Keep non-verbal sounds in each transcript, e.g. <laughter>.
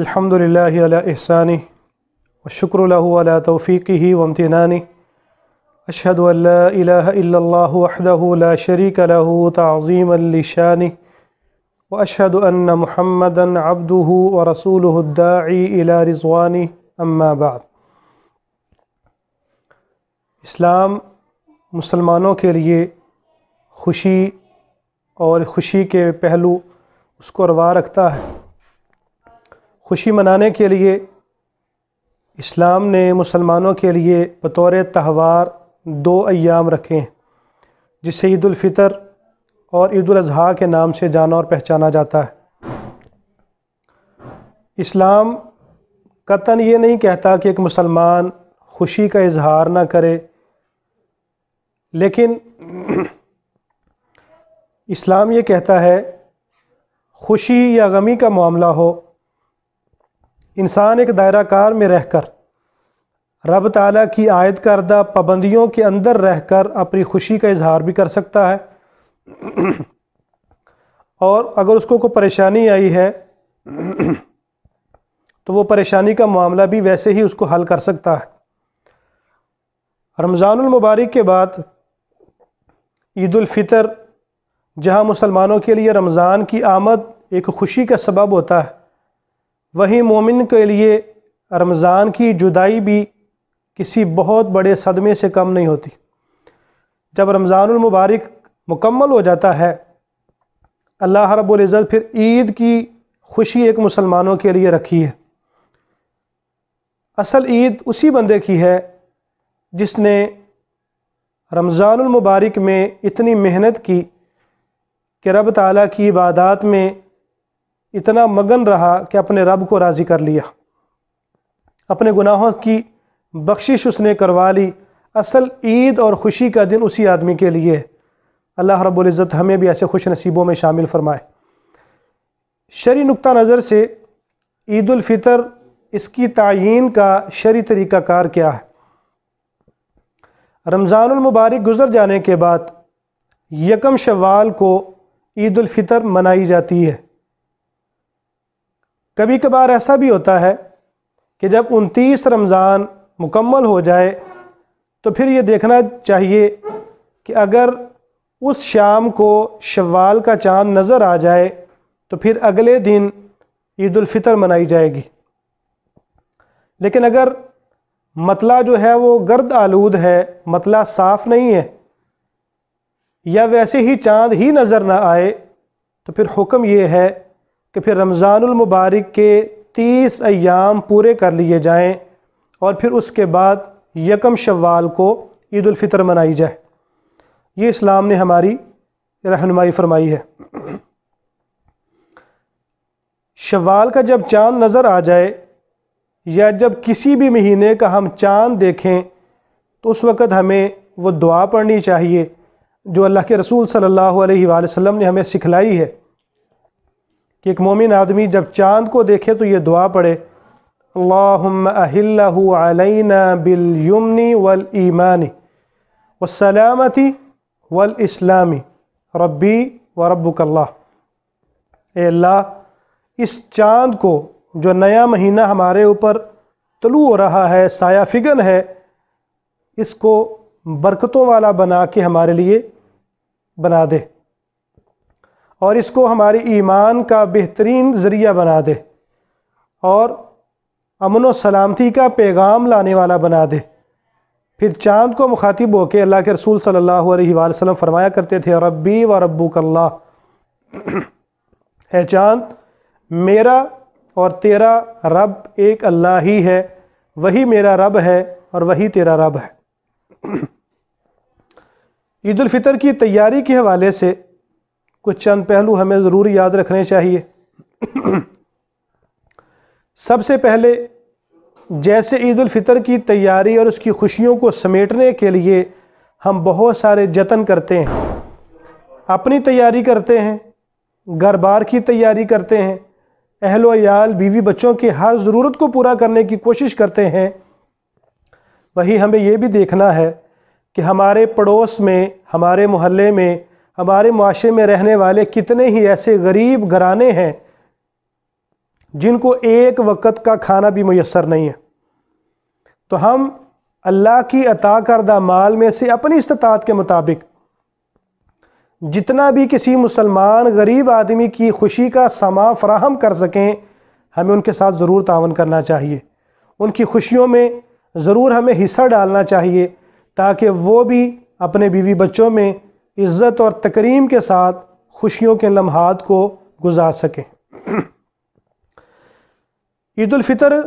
अल्हम्दुलिल्लाह अला व शुक्र अला तौफ़ीक़ी वमतनानी अशहद वहदह ला शरीक लहू तज़ीम अलिशानी व अशहद अन महमदन अब्दू व रसूलदाई अला रिजवानी अम्माबाद इस्लाम मुसलमानों के लिए खुशी और खुशी के पहलू उसको रवा रखता है खुशी मनाने के लिए इस्लाम ने मुसलमानों के लिए बतौर त्यौहार दो अयाम रखे हैं जिसे ईदालफ़ितर और ईदालजी के नाम से जाना और पहचाना जाता है इस्लाम कतन ये नहीं कहता कि एक मुसलमान खुशी का इजहार ना करे लेकिन <clears throat> इस्लाम ये कहता है खुशी या गमी का मामला हो इंसान एक दायरा कार में रहकर रब ताला की आयद करदा पाबंदियों के अंदर रहकर अपनी खुशी का इजहार भी कर सकता है <clears throat> और अगर उसको कोई परेशानी आई है <clears throat> तो वो परेशानी का मामला भी वैसे ही उसको हल कर सकता है रमज़ानमबारक के बाद ईदालफ़ितर जहाँ मुसलमानों के लिए रमज़ान की आमद एक खुशी का सबब होता है वहीं मोमिन के लिए रमज़ान की जुदाई भी किसी बहुत बड़े सदमे से कम नहीं होती जब रमज़ानमबारक मुकम्मल हो जाता है अल्लाह रब्ज़त फिर ईद की खुशी एक मुसलमानों के लिए रखी है असल ईद उसी बंदे की है जिसने रमज़ानमबारक में इतनी मेहनत की कि रब ताला की इबादत में इतना मगन रहा कि अपने रब को राज़ी कर लिया अपने गुनाहों की बख्शिश उसने करवा ली असल ईद और ख़ुशी का दिन उसी आदमी के लिए है अल्लाह रबुल्ज़त हमें भी ऐसे खुश नसीबों में शामिल फ़रमाए शरी नुक़ नज़र से ईदालफ़ितर इसकी तयन का शरी तरीक़ाकार क्या है रमज़ानमबारक गुज़र जाने के बाद यकम शवाल को ईदालफ़ितर मनाई जाती है कभी कभार ऐसा भी होता है कि जब उनतीस रमज़ान मुकम्मल हो जाए तो फिर ये देखना चाहिए कि अगर उस शाम को शवाल का चांद नज़र आ जाए तो फिर अगले दिन ईदालफ़ितर मनाई जाएगी लेकिन अगर मतला जो है वो गर्द आलूद है मतला साफ़ नहीं है या वैसे ही चांद ही नज़र ना आए तो फिर हुक्म ये है कि फिर रमज़ानमबारक के तीस अयाम पूरे कर लिए जाएँ और फिर उसके बाद यकम शवाल को ईदालफ़ितर मनाई जाए ये इस्लाम ने हमारी रहनुमाई फरमाई है शवाल का जब चाँद नज़र आ जाए या जब किसी भी महीने का हम चाँद देखें तो उस वक़्त हमें वो दुआ पढ़नी चाहिए जो अल्लाह के रसूल सल्लल्लाहु अलैहि वसल्लम ने हमें सिखलाई है कि एक मोमिन आदमी जब चांद को देखे तो ये दुआ पढ़े अल्लाहना बिलयमनी वल ईमानी वसलामती वल इस्लामी रब्बी व रब्बुकल्ला अल्लाह इस चांद को जो नया महीना हमारे ऊपर तलु हो रहा है साया फिगन है इसको बरकतों वाला बना के हमारे लिए बना दे और इसको हमारे ईमान का बेहतरीन ज़रिया बना दे और अमन व सलामती का पैगाम लाने वाला बना दे फिर चाँद को मुखातिब होकर अल्लाह के रसूल सल्लल्लाहु अलैहि वसल्लम फरमाया करते थे रब्बी व रब्बू कल्ला <clears throat> चाँद मेरा और तेरा रब एक अल्लाह ही है वही मेरा रब है और वही तेरा रब है <clears throat> ईदालफ़ितर की तैयारी के हवाले से कुछ चंद पहलू हमें ज़रूर याद रखने चाहिए सबसे पहले जैसे ईद फ़ितर की तैयारी और उसकी खुशियों को समेटने के लिए हम बहुत सारे जतन करते हैं अपनी तैयारी करते हैं घर बार की तैयारी करते हैं अहल वयाल बीवी बच्चों की हर ज़रूरत को पूरा करने की कोशिश करते हैं वही हमें ये भी देखना है कि हमारे पड़ोस में हमारे मोहल्ले में हमारे माशरे में रहने वाले कितने ही ऐसे गरीब घराने हैं जिनको एक वक्त का खाना भी मैसर नहीं है तो हम अल्लाह की अता करदा माल में से अपनी इस्तात के मुताबिक जितना भी किसी मुसलमान गरीब आदमी की खुशी का समा फ्राहम कर सकें हमें उनके साथ ज़रूर तावन करना चाहिए उनकी खुशियों में ज़रूर हमें हिस्सा डालना चाहिए ताकि वो भी अपने बीवी बच्चों में इज़्ज़त और तकरीम के साथ खुशियों के लम्हात को गुजार सकें ईदालफ़ितर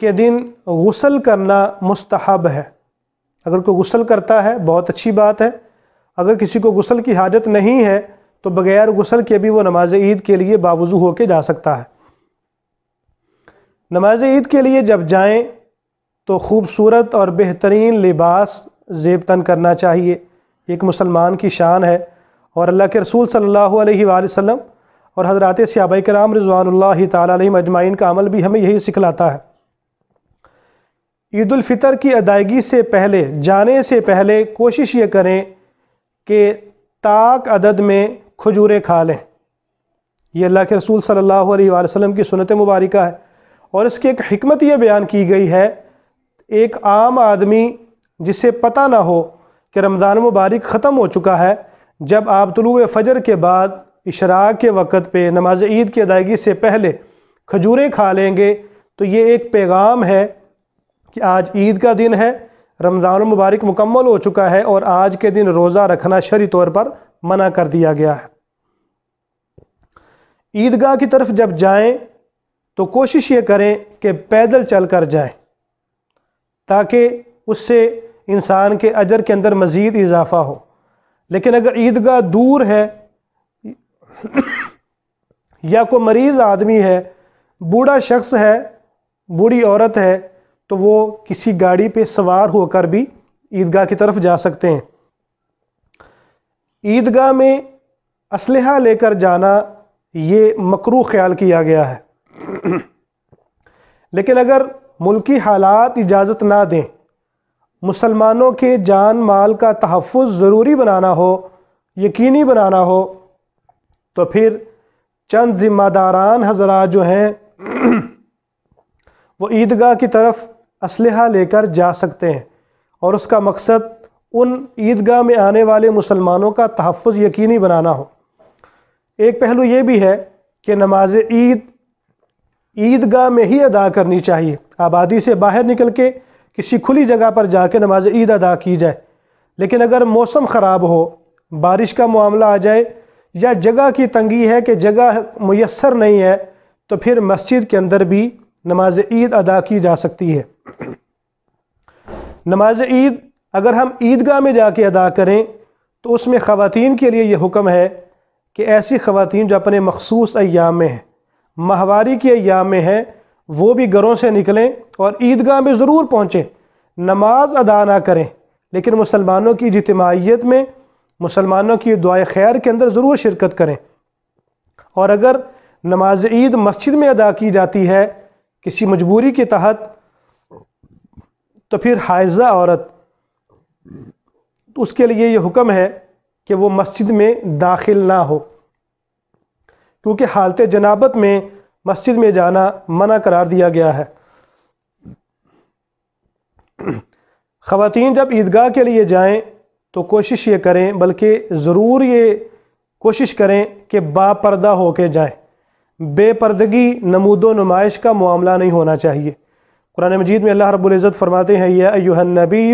के दिन गसल करना मुस्तहब है अगर कोई गसल करता है बहुत अच्छी बात है अगर किसी को गसल की हाजत नहीं है तो बग़ैर गसल के भी वो नमाज ईद के लिए बावजू होके जा सकता है नमाज ईद के लिए जब जाएं तो खूबसूरत और बेहतरीन लिबास जेब तन करना चाहिए एक मुसलमान की शान है और अल्लाह के रसूल सल्लल्लाहु अलैहि वसल्लम और हजरत सहाब कराम रिजवान तम अजमाइन का अमल भी हमें यही सिखलाता है ईदालफ़ितर की अदायगी से पहले जाने से पहले कोशिश ये करें कि ताक अदद में खजूरें खा लें ये अल्लाह के रसूल सल्लल्लाहु अलैहि वसल्लम की सुनत मुबारक है और इसकी एक हमत यह बयान की गई है एक आम आदमी जिसे पता ना हो कि रमज़ान मुबारक ख़त्म हो चुका है जब आप तलु फ़जर के बाद इशरा के वक़्त पे नमाज ईद की अदायगी से पहले खजूरें खा लेंगे तो ये एक पैगाम है कि आज ईद का दिन है रमज़ान मुबारक मुकम्मल हो चुका है और आज के दिन रोज़ा रखना शरी तौर पर मना कर दिया गया है ईदगाह की तरफ जब जाएं तो कोशिश ये करें कि पैदल चल कर जाएँ ताकि उससे इंसान के अजर के अंदर मज़ीद इजाफा हो लेकिन अगर ईदगाह दूर है या कोई मरीज़ आदमी है बूढ़ा शख्स है बूढ़ी औरत है तो वो किसी गाड़ी पे सवार होकर भी ईदगाह की तरफ जा सकते हैं ईदगाह में असलहा लेकर जाना ये मकरू ख्याल किया गया है लेकिन अगर मुल्की हालात इजाज़त ना दें मुसलमानों के जान माल का तहफ़ ज़रूरी बनाना हो यकीनी बनाना हो तो फिर चंद ज़िम्मेदारान हजरा जो हैं <clears throat> वो ईदगाह की तरफ असलहा लेकर जा सकते हैं और उसका मकसद उन ईदगाह में आने वाले मुसलमानों का तहफ़ यकीनी बनाना हो एक पहलू ये भी है कि नमाज ईद ईदगाह में ही अदा करनी चाहिए आबादी से बाहर निकल के किसी खुली जगह पर जाके नमाज ईद अदा की जाए लेकिन अगर मौसम ख़राब हो बारिश का मामला आ जाए या जगह की तंगी है कि जगह मैसर नहीं है तो फिर मस्जिद के अंदर भी नमाज ईद अदा की जा सकती है नमाज ईद अगर हम ईदगाह में जाके अदा करें तो उसमें ख़वातीन के लिए यह हुक्म है कि ऐसी ख़वातीन जो अपने मखसूस अयाम में हैं माहवारी के अयाम में हैं वो भी घरों से निकलें और ईदगाह में ज़रूर पहुँचें नमाज अदा ना करें लेकिन मुसलमानों की जितमाहीत में मुसलमानों की दुआ खैर के अंदर ज़रूर शिरकत करें और अगर नमाज ईद मस्जिद में अदा की जाती है किसी मजबूरी के तहत तो फिर हाइजा औरत उसके लिए ये हुक्म है कि वो मस्जिद में दाखिल ना हो क्योंकि हालत जनाबत में मस्जिद में जाना मना करार दिया गया है ख़वातीन जब ईदगाह के लिए जाएं तो कोशिश ये करें बल्कि ज़रूर ये कोशिश करें कि बापर्दा के जाएँ बेपर्दगी नमूदो नुमाइश का मामला नहीं होना चाहिए कुरान मजीद में अल्लाह रबुल्ज़त फरमाते हैं या अयुहनबी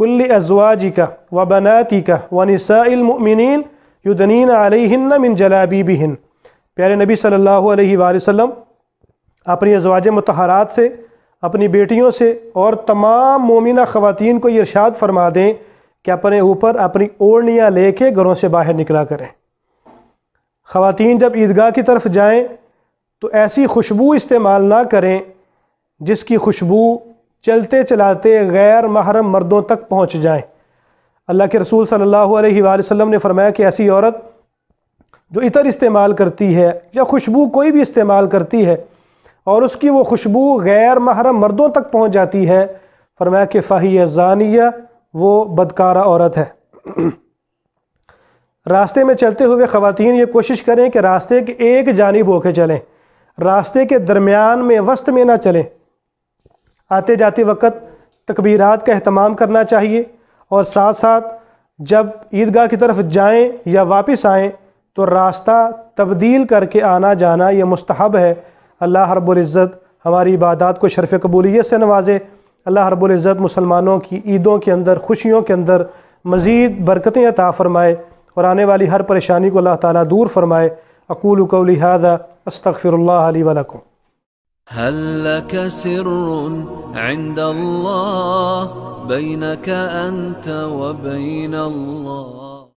कुल्ल अजवाजी का व बनाती का व नसामिन युदनिन आलिहन मिन जलाबीबिहन प्यारे नबी सल्लल्लाहु अलैहि वसल्लम अपनी अजवाज मतहरात से अपनी बेटियों से और तमाम मोमिना ख़वातीन को इरशाद फरमा दें कि अपने ऊपर अपनी ओढ़नियाँ ले कर घरों से बाहर निकला करें ख़वातीन जब ईदगाह की तरफ जाएँ तो ऐसी खुशबू इस्तेमाल ना करें जिसकी खुशबू चलते चलाते गैर महरम मर्दों तक पहुँच जाए अल्लाह के रसूल सल्लल्लाहु अलैहि वसल्लम ने फरमाया कि ऐसी औरत जो इतर इस्तेमाल करती है या खुशबू कोई भी इस्तेमाल करती है और उसकी वो खुशबू गैर महरम मर्दों तक पहुँच जाती है फरमाया कि फ़ाहिया जानिया वो बदकारा औरत है <clears throat> रास्ते में चलते हुए ख़वातीन ये कोशिश करें कि रास्ते के एक जानब होके चलें रास्ते के दरमियान में वस्त में ना चलें आते जाते वक्त तकबीरात का अहतमाम करना चाहिए और साथ साथ जब ईदगाह की तरफ जाएं या वापस आएं तो रास्ता तब्दील करके आना जाना ये मुस्तहब है अल्लाह हरबुल्ज़त हमारी इबादत को शरफ़ कबूलियत से नवाजे अल्लाह हरबुल्ज़त मुसलमानों की ईदों के अंदर खुशियों के अंदर मज़ीद बरकतें अता फ़रमाए और आने वाली हर परेशानी को अल्लाह ताली दूर फ़रमाए अकूल कौलिहादा अस्तफ़िरल्ल वलकुम هل لك سر عند الله بينك أنت وبين الله